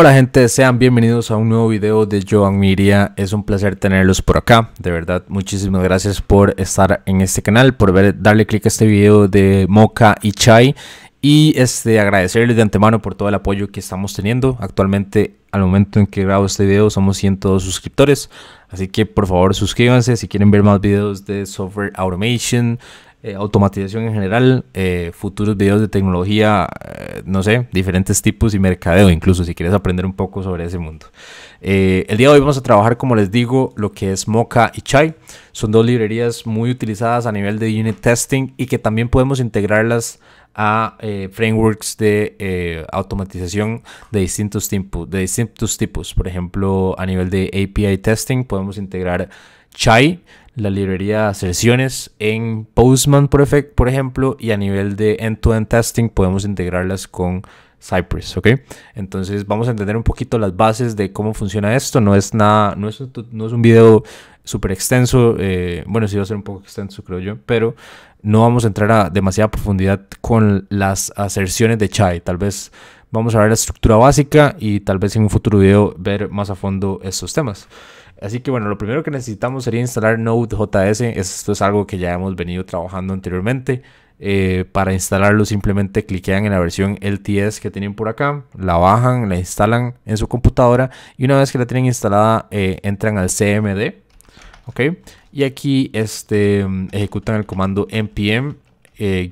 Hola gente, sean bienvenidos a un nuevo video de Joan Miria, es un placer tenerlos por acá, de verdad muchísimas gracias por estar en este canal, por ver, darle click a este video de Mocha y Chai y este, agradecerles de antemano por todo el apoyo que estamos teniendo. Actualmente, al momento en que grabo este video, somos 102 suscriptores. Así que por favor suscríbanse si quieren ver más videos de software automation, eh, automatización en general, eh, futuros videos de tecnología, eh, no sé, diferentes tipos y mercadeo, incluso si quieres aprender un poco sobre ese mundo. el día de hoy vamos a trabajar, como les digo, lo que es Mocha y Chai. Son dos librerías muy utilizadas a nivel de unit testing y que también podemos integrarlas a frameworks de automatización de distintos, tipos, de distintos tipos. Por ejemplo, a nivel de API testing podemos integrar Chai la librería sesiones en Postman, por, por ejemplo, y a nivel de end-to-end testing podemos integrarlas con Cypress, ¿ok? Entonces vamos a entender un poquito las bases de cómo funciona esto. No es nada, no es, un video súper extenso, eh, bueno, sí va a ser un poco extenso, creo yo, pero no vamos a entrar a demasiada profundidad con las aserciones de Chai. Tal vez vamos a ver la estructura básica y tal vez en un futuro video ver más a fondo estos temas. Así que bueno, lo primero que necesitamos sería instalar Node.js. Esto es algo que ya hemos venido trabajando anteriormente. Eh, para instalarlo simplemente cliquean en la versión LTS que tienen por acá, la bajan, la instalan en su computadora y una vez que la tienen instalada eh, entran al CMD. ok Y aquí este, ejecutan el comando npm-v. Eh,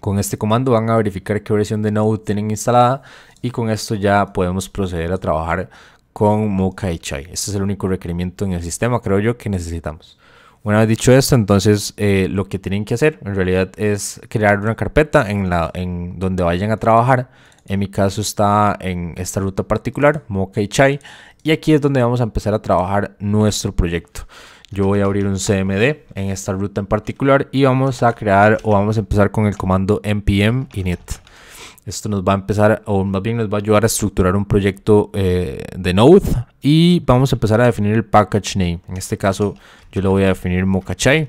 con este comando van a verificar qué versión de Node tienen instalada y con esto ya podemos proceder a trabajar con mocha y chai. Este es el único requerimiento en el sistema, creo yo, que necesitamos. Una vez dicho esto, entonces eh, lo que tienen que hacer en realidad es crear una carpeta en, la, en donde vayan a trabajar. En mi caso está en esta ruta particular, Mocha Chai. Y aquí es donde vamos a empezar a trabajar nuestro proyecto. Yo voy a abrir un CMD en esta ruta en particular y vamos a crear o vamos a empezar con el comando npm init. Esto nos va a empezar, o más bien nos va a ayudar a estructurar un proyecto eh, de Node y vamos a empezar a definir el package name. En este caso yo lo voy a definir chai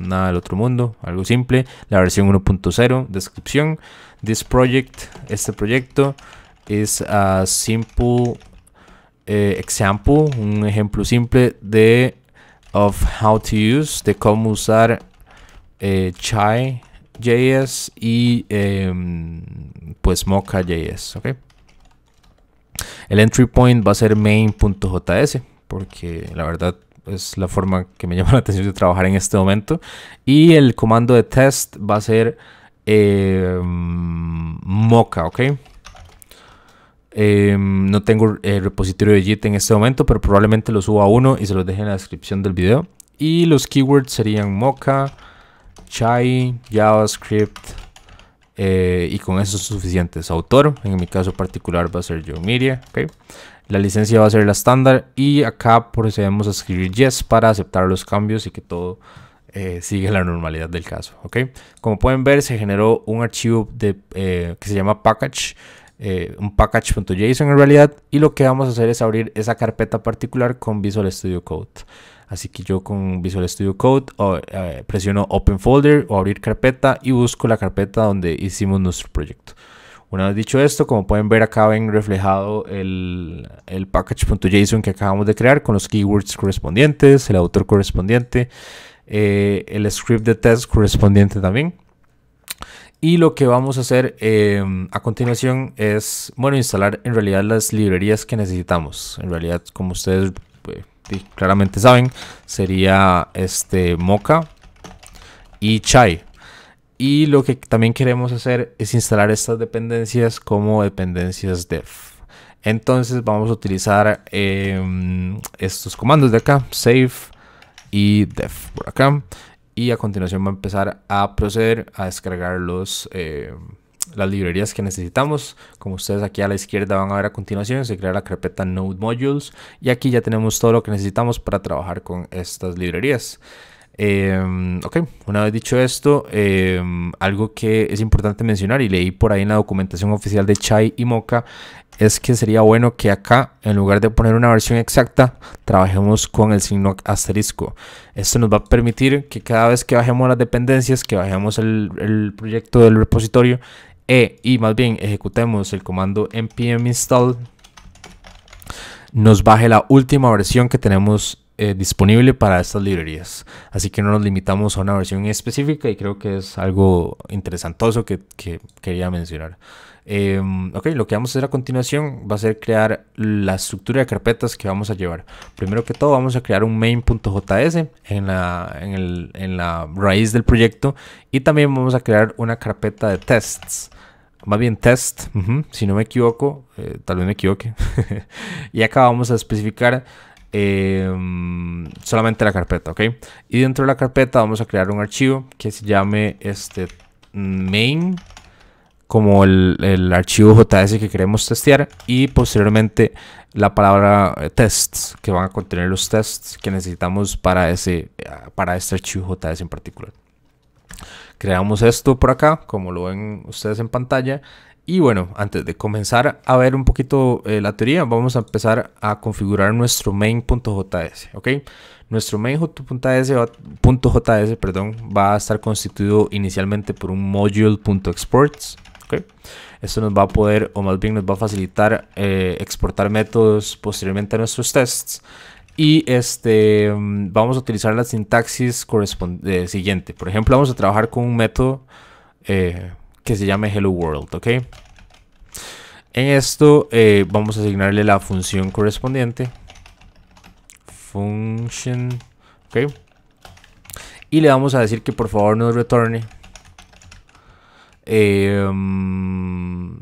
nada del otro mundo, algo simple. La versión 1.0, descripción. This project, este proyecto es a simple eh, example, un ejemplo simple de of how to use, de cómo usar eh, Chai JS y em, pues Mocha.js. ok El entry point va a ser main.js porque la verdad es la forma que me llama la atención de trabajar en este momento. Y el comando de test va a ser em, Mocha, ¿ok? Em, no tengo el eh, repositorio de JIT en este momento, pero probablemente lo suba a uno y se los deje en la descripción del video. Y los keywords serían Mocha. Chai, JavaScript eh, y con eso es suficiente. autor, en mi caso particular, va a ser yo Media. La licencia va a ser la estándar y acá procedemos a escribir yes para aceptar los cambios y que todo eh, siga la normalidad del caso. ok Como pueden ver, se generó un archivo eh, que se llama package. un package.json en realidad y lo que vamos a hacer es abrir esa carpeta particular con Visual Studio Code. Así que yo con Visual Studio Code eh, presiono Open Folder o abrir carpeta y busco la carpeta donde hicimos nuestro proyecto. Una vez dicho esto, como pueden ver acá ven reflejado el, package.json que acabamos de crear con los keywords correspondientes, el autor correspondiente, eh, el script de test correspondiente también. Y lo que vamos a hacer em, a continuación es, bueno, instalar en realidad las librerías que necesitamos. En realidad, como ustedes eh, claramente saben, sería este Mocha y Chai. Y lo que también queremos hacer es instalar estas dependencias como dependencias dev. Entonces vamos a utilizar em, estos comandos de acá, save y dev por acá. Y a continuación va a empezar a proceder a descargar los... Em, las librerías que necesitamos. Como ustedes aquí a la izquierda van a ver a continuación, se crea la carpeta Node Modules y aquí ya tenemos todo lo que necesitamos para trabajar con estas librerías. Em, ok, una vez dicho esto, em, algo que es importante mencionar y leí por ahí en la documentación oficial de Chai y Mocha es que sería bueno que acá, en lugar de poner una versión exacta, trabajemos con el signo asterisco. Esto nos va a permitir que cada vez que bajemos las dependencias, que bajemos el, el proyecto del repositorio, e, y más bien ejecutemos el comando npm install, nos baje la última versión que tenemos eh, disponible para estas librerías. Así que no nos limitamos a una versión específica y creo que es algo interesantoso que, quería mencionar. Em, ok, lo que vamos a hacer a continuación va a ser crear la estructura de carpetas que vamos a llevar. Primero que todo vamos a crear un main.js en la, en, en la raíz del proyecto y también vamos a crear una carpeta de tests más bien test, si no me equivoco, eh, tal vez me equivoque. y acá vamos a especificar em, solamente la carpeta, ¿ok? Y dentro de la carpeta vamos a crear un archivo que se llame este main, como el, el archivo JS que queremos testear y posteriormente la palabra eh, tests, que van a contener los tests que necesitamos para, ese, eh, para este archivo JS en particular creamos esto por acá, como lo ven ustedes en pantalla. Y bueno, antes de comenzar a ver un poquito eh, la teoría, vamos a empezar a configurar nuestro main.js, ¿ok? Nuestro main.js perdón, va a estar constituido inicialmente por un module.exports, ¿ok? Esto nos va a poder, o más bien nos va a facilitar eh, exportar métodos posteriormente a nuestros tests. Y este, mm, vamos a utilizar la sintaxis eh, siguiente. Por ejemplo, vamos a trabajar con un método eh, que se llame hello world, ¿ok? En esto eh, vamos a asignarle la función correspondiente. Function, Y le vamos a decir que por favor nos retorne. Em,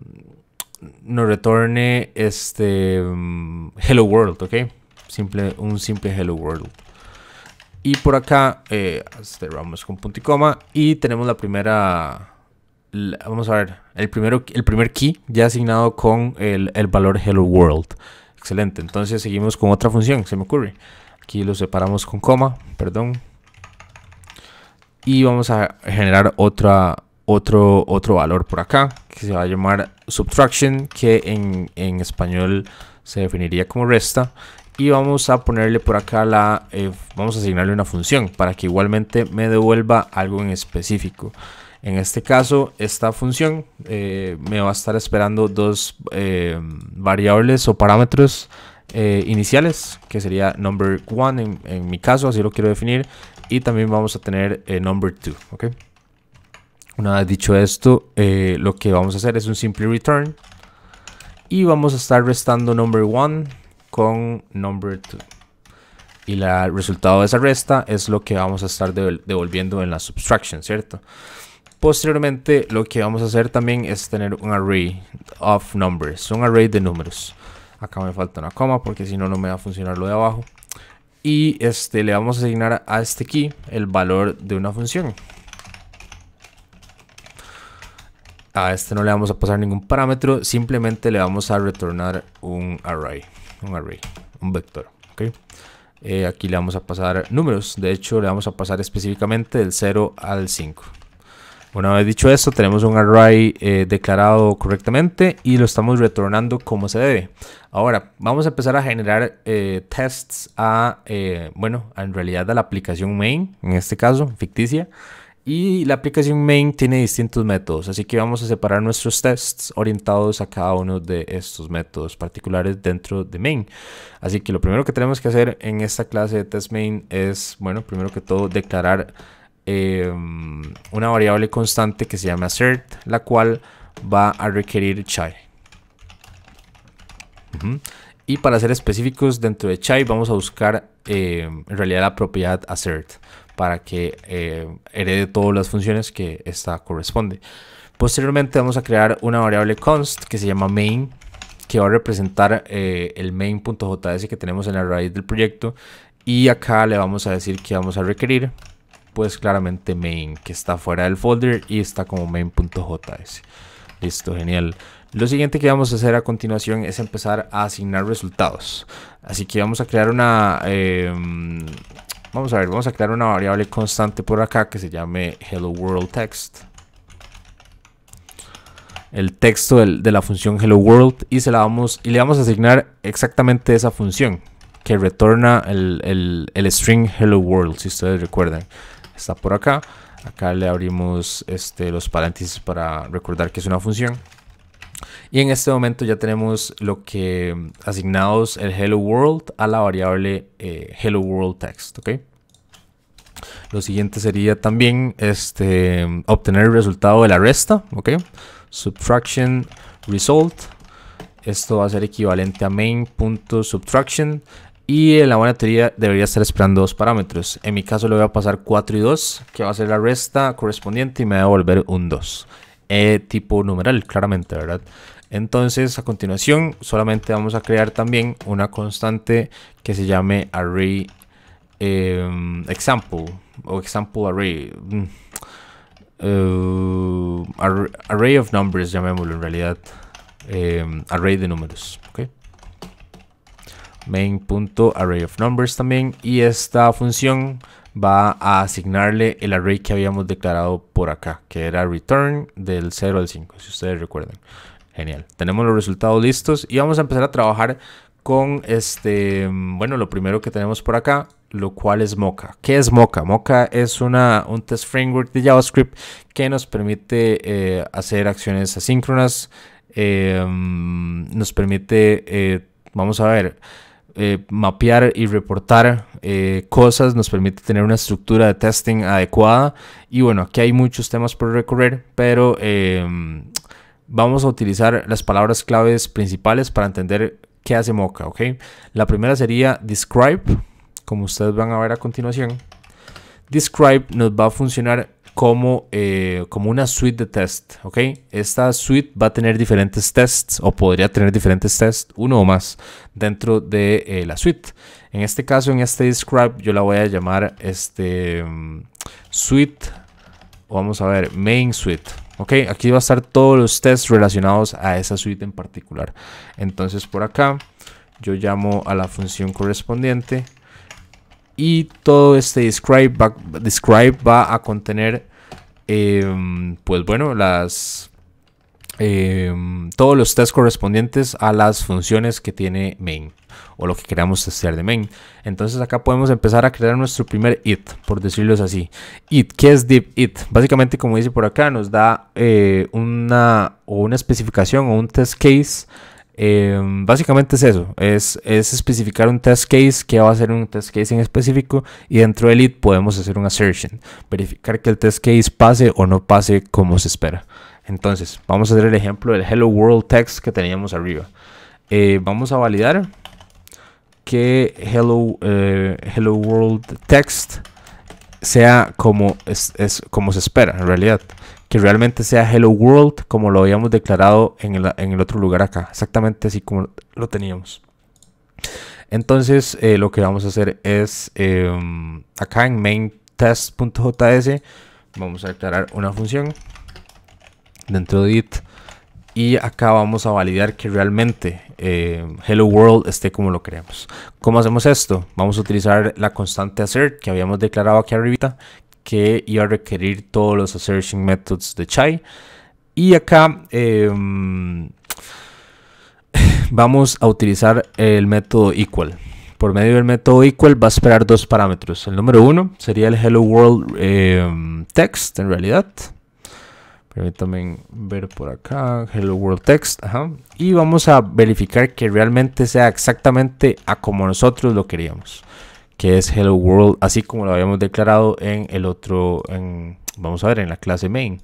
nos retorne este mm, hello world, ¿ok? simple, un simple hello world. Y por acá cerramos eh, este, con punto y coma y tenemos la primera, vamos a ver, el, primero, el primer key ya asignado con el, valor hello world. Excelente, entonces seguimos con otra función, se me ocurre. Aquí lo separamos con coma, perdón. Y vamos a generar otra, otro, otro valor por acá que se va a llamar subtraction que en, en, español se definiría como resta y vamos a ponerle por acá la, eh, vamos a asignarle una función para que igualmente me devuelva algo en específico. En este caso, esta función eh, me va a estar esperando dos eh, variables o parámetros iniciales, que sería number one en, mi caso, así lo quiero definir, y también vamos a tener number two, ¿ok? Una vez dicho esto, lo que vamos a hacer es un simple return y vamos a estar restando number one con number 2. Y el resultado de esa resta es lo que vamos a estar devolviendo en la subtraction, ¿cierto? Posteriormente, lo que vamos a hacer también es tener un array of numbers, un array de números. Acá me falta una coma porque si no, no me va a funcionar lo de abajo. Y este, le vamos a asignar a este key el valor de una función. A este no le vamos a pasar ningún parámetro, simplemente le vamos a retornar un array un array, un vector. ¿okay? Eh, aquí le vamos a pasar números, de hecho le vamos a pasar específicamente del 0 al 5. Una vez dicho esto, tenemos un array eh, declarado correctamente y lo estamos retornando como se debe. Ahora, vamos a empezar a generar eh, tests a, bueno, en realidad a la aplicación main, en este caso, ficticia. Y la aplicación main tiene distintos métodos, así que vamos a separar nuestros tests orientados a cada uno de estos métodos particulares dentro de main. Así que lo primero que tenemos que hacer en esta clase de test main es, bueno, primero que todo declarar em, una variable constante que se llama assert, la cual va a requerir chai. Y para ser específicos, dentro de chai vamos a buscar em, en realidad la propiedad assert para que eh, herede todas las funciones que esta corresponde. Posteriormente vamos a crear una variable const que se llama main que va a representar eh, el main.js que tenemos en la raíz del proyecto y acá le vamos a decir que vamos a requerir pues claramente main que está fuera del folder y está como main.js. Listo, genial. Lo siguiente que vamos a hacer a continuación es empezar a asignar resultados. Así que vamos a crear una... Em, Vamos a ver, vamos a crear una variable constante por acá que se llame hello world text. El texto de la función hello world y, le vamos a asignar exactamente esa función que retorna el, string hello world, si ustedes recuerdan. Está por acá. Acá le abrimos este, los paréntesis para recordar que es una función. Y en este momento ya tenemos lo que mm, asignados el hello world a la variable eh, hello world text, ¿ok? Lo siguiente sería también este, obtener el resultado de la resta, ¿ok? Subtraction result. Esto va a ser equivalente a main.subtraction. Y en la buena teoría debería estar esperando dos parámetros. En mi caso le voy a pasar 4 y 2, que va a ser la resta correspondiente y me va a devolver un 2. E tipo numeral, claramente, ¿verdad? Entonces, a continuación, solamente vamos a crear también una constante que se llame array em, example o example mm. eh, array. array of numbers, llamémoslo en realidad. Em, array de números. ¿okay? Main.array of numbers también. Y esta función va a asignarle el array que habíamos declarado por acá, que era return del 0 al 5, si ustedes recuerdan. Genial. Tenemos los resultados listos y vamos a empezar a trabajar con este, bueno, lo primero que tenemos por acá, lo cual es Mocha. ¿Qué es Mocha? Mocha es una, un test framework de JavaScript que nos permite eh, hacer acciones asíncronas, eh, mm, nos permite, eh, vamos a ver, eh, mapear y reportar eh, cosas, nos permite tener una estructura de testing adecuada. Y bueno, aquí hay muchos temas por recorrer, pero em, vamos a utilizar las palabras claves principales para entender qué hace Mocha, ¿ok? La primera sería describe, como ustedes van a ver a continuación. Describe nos va a funcionar como, eh, como una suite de test, ¿ok? Esta suite va a tener diferentes tests o podría tener diferentes tests, uno o más, dentro de eh, la suite. En este caso, en este describe, yo la voy a llamar este mm, suite, vamos a ver, main suite. Ok, aquí va a estar todos los tests relacionados a esa suite en particular. Entonces por acá yo llamo a la función correspondiente y todo este describe va, describe va a contener em, pues bueno las em, todos los tests correspondientes a las funciones que tiene main o lo que queramos testear de main entonces acá podemos empezar a crear nuestro primer it por decirlo así it que es deep it básicamente como dice por acá nos da eh, una una especificación o un test case Em, básicamente es eso, es, especificar un test case, que va a ser un test case en específico y dentro de lead podemos hacer un assertion, verificar que el test case pase o no pase como se espera. Entonces, vamos a hacer el ejemplo del hello world text que teníamos arriba. Eh, vamos a validar que hello, eh, hello world text sea como, es, como se espera en realidad que realmente sea Hello World como lo habíamos declarado en el, otro lugar acá, exactamente así como lo teníamos. Entonces eh, lo que vamos a hacer es em, acá en main.test.js vamos a declarar una función dentro de it y acá vamos a validar que realmente em, hello world esté como lo queremos. ¿Cómo hacemos esto? Vamos a utilizar la constante assert que habíamos declarado aquí arribita, que iba a requerir todos los assertion methods de Chai. Y acá em, vamos a utilizar el método equal. Por medio del método equal va a esperar dos parámetros. El número uno sería el hello world em, text en realidad. Permítanme ver por acá, hello world text. Y vamos a verificar que realmente sea exactamente a como nosotros lo queríamos que es Hello World, así como lo habíamos declarado en el otro, vamos a ver, en la clase main.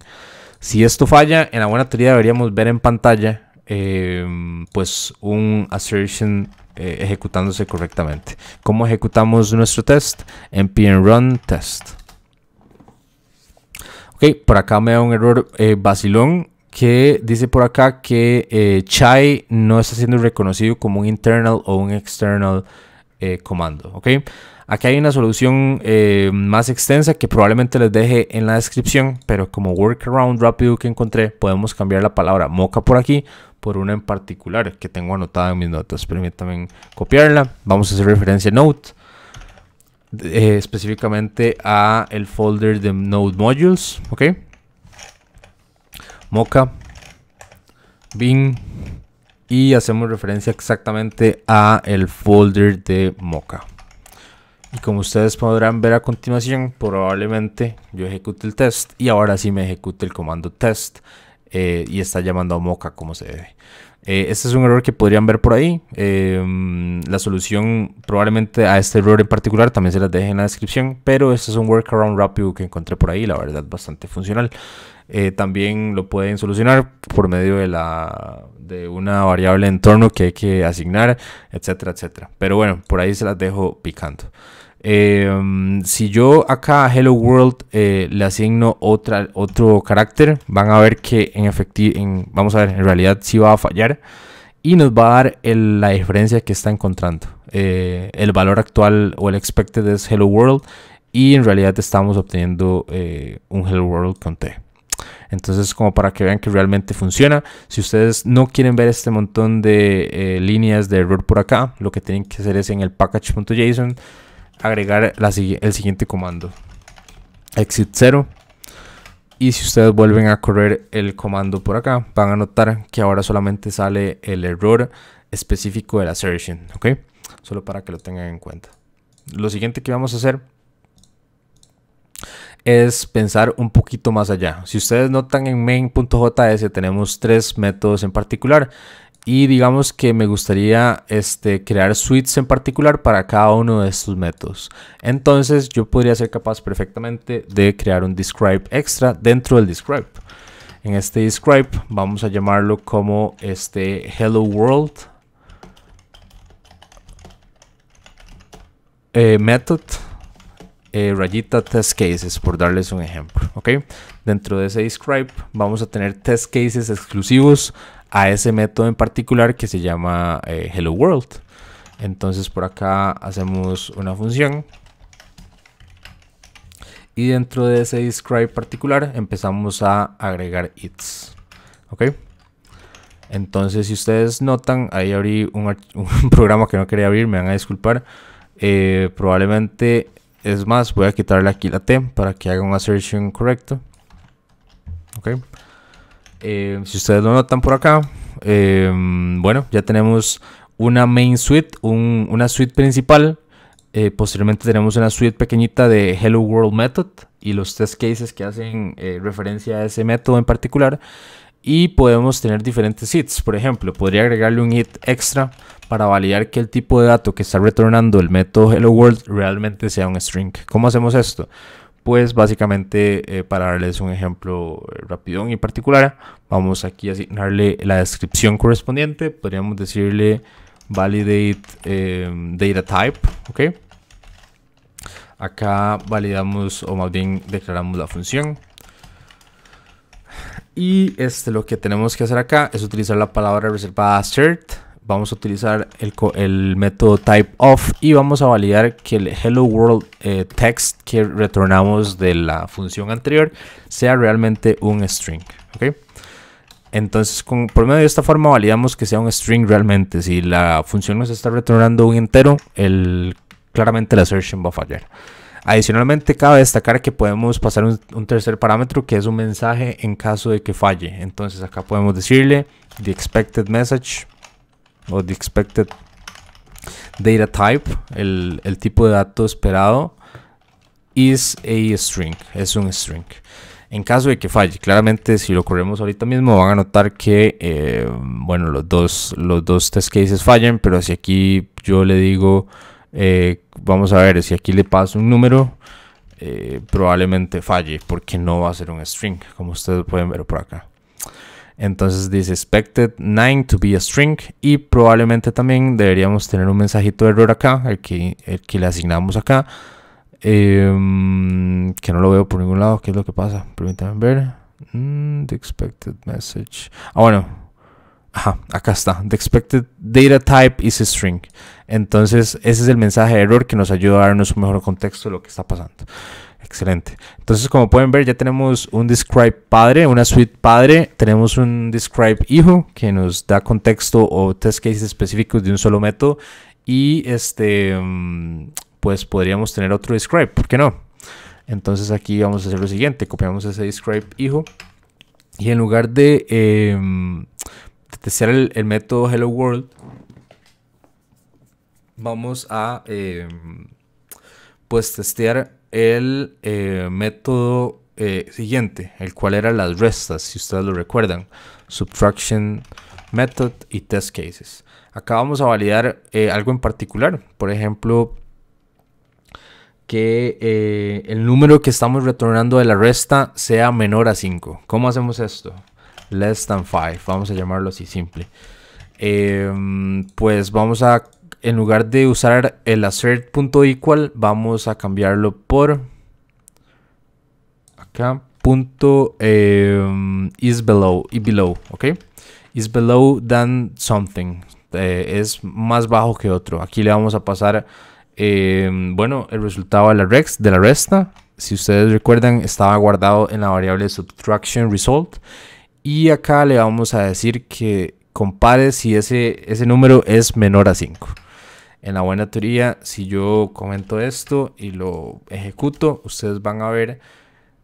Si esto falla, en la buena teoría deberíamos ver en pantalla em, pues un assertion eh, ejecutándose correctamente. ¿Cómo ejecutamos nuestro test? En run test. Ok, por acá me da un error eh, vacilón que dice por acá que eh, Chai no está siendo reconocido como un internal o un external eh, comando. ¿ok? Aquí hay una solución eh, más extensa que probablemente les deje en la descripción, pero como workaround rápido que encontré, podemos cambiar la palabra moca por aquí por una en particular que tengo anotada en mis notas. Permítanme copiarla. Vamos a hacer referencia a Note. Eh, específicamente a el folder de Node Modules, ¿ok? Mocha, Bing, y hacemos referencia exactamente a el folder de Mocha. Y como ustedes podrán ver a continuación, probablemente yo ejecute el test y ahora sí me ejecute el comando test eh, y está llamando a Mocha como se debe. Eh, este es un error que podrían ver por ahí. Em, la solución probablemente a este error en particular también se las deje en la descripción, pero este es un workaround rápido que encontré por ahí, la verdad bastante funcional. Eh, también lo pueden solucionar por medio de, la, de una variable de entorno que hay que asignar, etcétera, etcétera. Pero bueno, por ahí se las dejo picando. Em, si yo acá a Hello World eh, le asigno otra, otro carácter, van a ver que en efectivo, vamos a ver, en realidad sí va a fallar y nos va a dar la diferencia que está encontrando. Eh, el valor actual o el expected es Hello World y en realidad estamos obteniendo un Hello World con T. Entonces, como para que vean que realmente funciona. Si ustedes no quieren ver este montón de eh, líneas de error por acá, lo que tienen que hacer es en el package.json agregar el siguiente comando. Exit 0. Y si ustedes vuelven a correr el comando por acá, van a notar que ahora solamente sale el error específico de la assertion. ¿Ok? Solo para que lo tengan en cuenta. Lo siguiente que vamos a hacer es pensar un poquito más allá. Si ustedes notan en main.js tenemos tres métodos en particular y digamos que me gustaría este, crear suites en particular para cada uno de estos métodos. Entonces yo podría ser capaz perfectamente de crear un describe extra dentro del describe. En este describe vamos a llamarlo como este hello world eh, method eh, rayita test cases, por darles un ejemplo. ¿ok? Dentro de ese describe vamos a tener test cases exclusivos a ese método en particular que se llama eh, hello world. Entonces por acá hacemos una función y dentro de ese describe particular empezamos a agregar its. ¿Ok? Entonces, si ustedes notan, ahí abrí un, programa que no quería abrir, me van a disculpar. Eh, probablemente es más, voy a quitarle aquí la T para que haga un assertion correcto. Eh, si ustedes lo notan por acá, eh, bueno, ya tenemos una main suite, una suite principal. Eh, posteriormente tenemos una suite pequeñita de Hello World Method y los test cases que hacen referencia a ese método en particular y podemos tener diferentes hits. Por ejemplo, podría agregarle un hit extra para validar que el tipo de dato que está retornando el método hello world realmente sea un string. ¿Cómo hacemos esto? Pues básicamente eh, para darles un ejemplo eh, rapidón y particular, vamos aquí a asignarle la descripción correspondiente. Podríamos decirle validate em, data type, okay Acá validamos o más bien declaramos la función y este, lo que tenemos que hacer acá es utilizar la palabra reservada assert. Vamos a utilizar el, método typeof y vamos a validar que el hello world eh, text que retornamos de la función anterior sea realmente un string. Entonces, por medio de esta forma validamos que sea un string realmente. Si la función nos está retornando un entero, claramente la assertion va a fallar. Adicionalmente, cabe destacar que podemos pasar un, tercer parámetro que es un mensaje en caso de que falle. Entonces acá podemos decirle the expected message o the expected data type, el, tipo de dato esperado, is a string, es un string. En caso de que falle, claramente si lo corremos ahorita mismo van a notar que, eh, bueno, los dos, los dos test cases fallan, pero si aquí yo le digo eh, vamos a ver, si aquí le paso un número, eh, probablemente falle porque no va a ser un string, como ustedes pueden ver por acá. Entonces dice expected 9 to be a string y probablemente también deberíamos tener un mensajito de error acá, el que, el que le asignamos acá. Em, que no lo veo por ningún lado, ¿qué es lo que pasa? Permítanme ver. Mm, the expected message. Ah, bueno. acá está. The expected data type is a string. Entonces, ese es el mensaje de error que nos ayuda a darnos un mejor contexto de lo que está pasando. Excelente. Entonces, como pueden ver, ya tenemos un describe padre, una suite padre, tenemos un describe hijo que nos da contexto o test cases específicos de un solo método y este mm, pues podríamos tener otro describe, ¿por qué no? Entonces aquí vamos a hacer lo siguiente, copiamos ese describe hijo y en lugar de, eh, em, testear el método hello world, vamos a em, pues testear el eh, método eh, siguiente, el cual era las restas, si ustedes lo recuerdan, subtraction method y test cases. Acá vamos a validar eh, algo en particular, por ejemplo, que el número que estamos retornando de la resta sea menor a 5. ¿Cómo hacemos esto? Less than 5, vamos a llamarlo así simple. Em, pues vamos a en lugar de usar el assert.equal, vamos a cambiarlo por acá punto eh, is below y below, ¿ok? Is below than something. Eh, es más bajo que otro. Aquí le vamos a pasar, eh, bueno, el resultado de la, de la resta. Si ustedes recuerdan, estaba guardado en la variable subtraction result. Y acá le vamos a decir que compare si ese, ese número es menor a 5. En la buena teoría, si yo comento esto y lo ejecuto, ustedes van a ver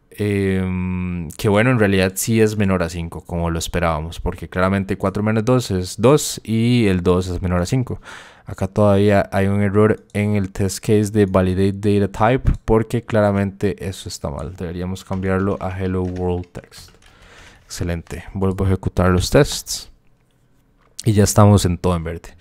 eh, que bueno, en realidad sí es menor a 5, como lo esperábamos, porque claramente 4 menos 2 es 2 y el 2 es menor a 5. Acá todavía hay un error en el test case de validate data type, porque claramente eso está mal. Deberíamos cambiarlo a hello world text. Excelente. Vuelvo a ejecutar los tests. Y ya estamos en todo en verde.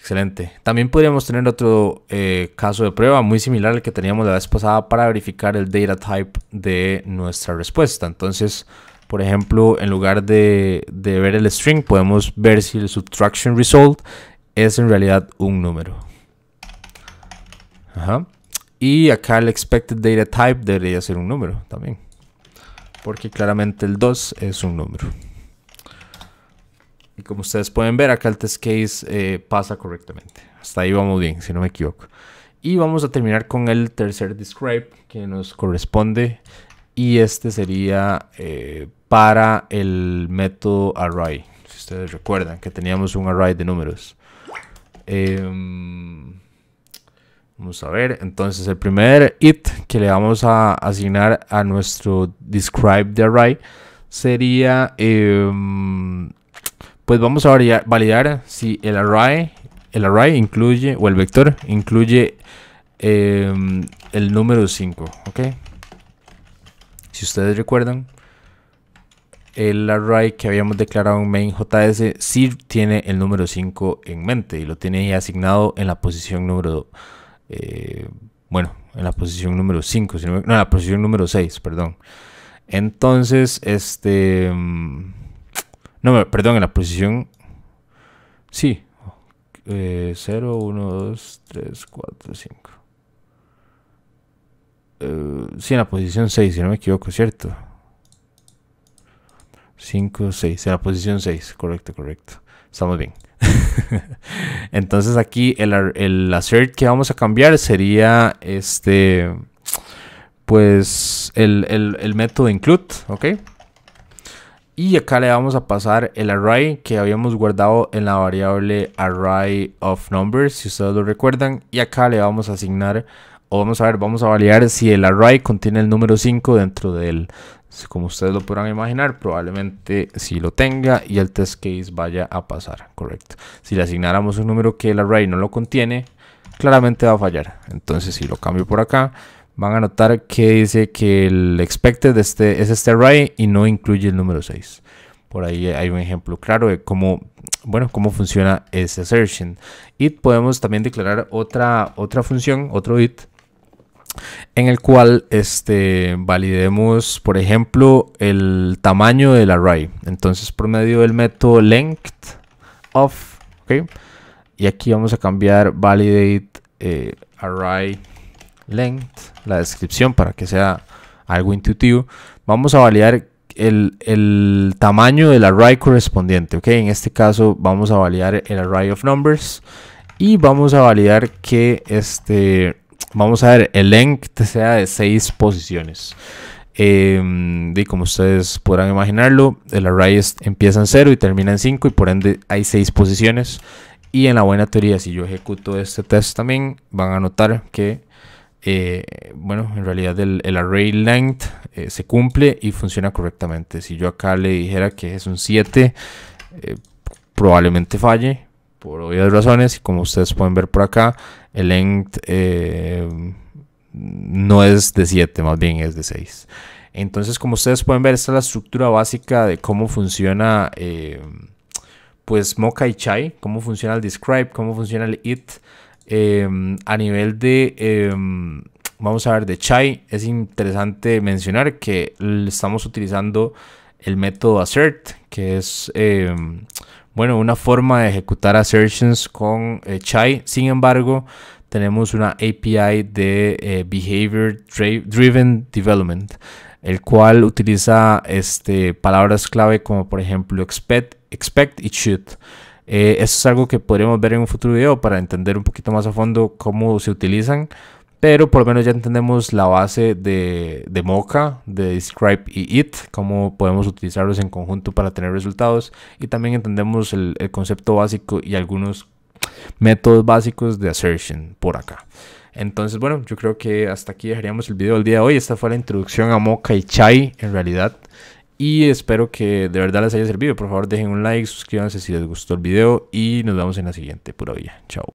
Excelente. También podríamos tener otro eh, caso de prueba muy similar al que teníamos la vez pasada para verificar el data type de nuestra respuesta. Entonces, por ejemplo, en lugar de, ver el string, podemos ver si el subtraction result es en realidad un número. Ajá. Y acá el expected data type debería ser un número también. Porque claramente el 2 es un número. Y como ustedes pueden ver, acá el test case eh, pasa correctamente. Hasta ahí vamos bien, si no me equivoco. Y vamos a terminar con el tercer describe que nos corresponde. Y este sería eh, para el método array. Si ustedes recuerdan que teníamos un array de números. Em, vamos a ver. Entonces el primer it que le vamos a asignar a nuestro describe de array sería em, pues vamos a validar si el array, el array incluye, o el vector incluye em, el número 5, ¿ok? Si ustedes recuerdan, el array que habíamos declarado en main.js sí tiene el número 5 en mente y lo tiene asignado en la posición número... Eh, bueno, en la posición número 5, no, en la posición número 6, perdón. Entonces, este... Em, no, perdón, en la posición. Sí. 0, 1, 2, 3, 4, 5. sí, en la posición 6, si no me equivoco, ¿cierto? 5, 6. En la posición 6, correcto, correcto. Estamos bien. Entonces aquí el, el assert que vamos a cambiar sería este pues el, el método include, ¿ok? Y acá le vamos a pasar el array que habíamos guardado en la variable array of numbers, si ustedes lo recuerdan. Y acá le vamos a asignar, o vamos a ver, vamos a validar si el array contiene el número 5 dentro del. Como ustedes lo podrán imaginar, probablemente si lo tenga y el test case vaya a pasar, correcto. Si le asignáramos un número que el array no lo contiene, claramente va a fallar. Entonces si lo cambio por acá, van a notar que dice que el expected este, es este array y no incluye el número 6. Por ahí hay un ejemplo claro de cómo, bueno, cómo funciona ese assertion. Y podemos también declarar otra, otra función, otro it, en el cual este, validemos, por ejemplo, el tamaño del array. Entonces, por medio del método length of, ¿okay? y aquí vamos a cambiar validate eh, array length, la descripción para que sea algo intuitivo, vamos a validar el, el, tamaño del array correspondiente. ok En este caso vamos a validar el array of numbers y vamos a validar que este, vamos a ver, el length sea de 6 posiciones. y em, como ustedes podrán imaginarlo, el array empieza en 0 y termina en 5 y por ende hay 6 posiciones. Y en la buena teoría, si yo ejecuto este test también, van a notar que eh, bueno, en realidad el, array length eh, se cumple y funciona correctamente. Si yo acá le dijera que es un 7, eh, probablemente falle por obvias razones. Y como ustedes pueden ver por acá, el length no es de 7, más bien es de 6. Entonces, como ustedes pueden ver, esta es la estructura básica de cómo funciona pues Mocha y Chai, cómo funciona el describe, cómo funciona el it. Em, a nivel de, em, vamos a ver, de Chai, es interesante mencionar que estamos utilizando el método assert, que es, em, bueno, una forma de ejecutar assertions con eh, Chai. Sin embargo, tenemos una API de eh, Behavior Driven Development, el cual utiliza este, palabras clave como, por ejemplo, expect, expect y should. Eh, eso es algo que podríamos ver en un futuro video para entender un poquito más a fondo cómo se utilizan. Pero por lo menos ya entendemos la base de, de Mocha, de Describe y It, cómo podemos utilizarlos en conjunto para tener resultados. Y también entendemos el, el concepto básico y algunos métodos básicos de assertion por acá. Entonces, bueno, yo creo que hasta aquí dejaríamos el video del día de hoy. Esta fue la introducción a Mocha y Chai, en realidad. Y espero que de verdad les haya servido. Por favor, dejen un like, suscríbanse si les gustó el video y nos vemos en la siguiente. Pura vida. Chao.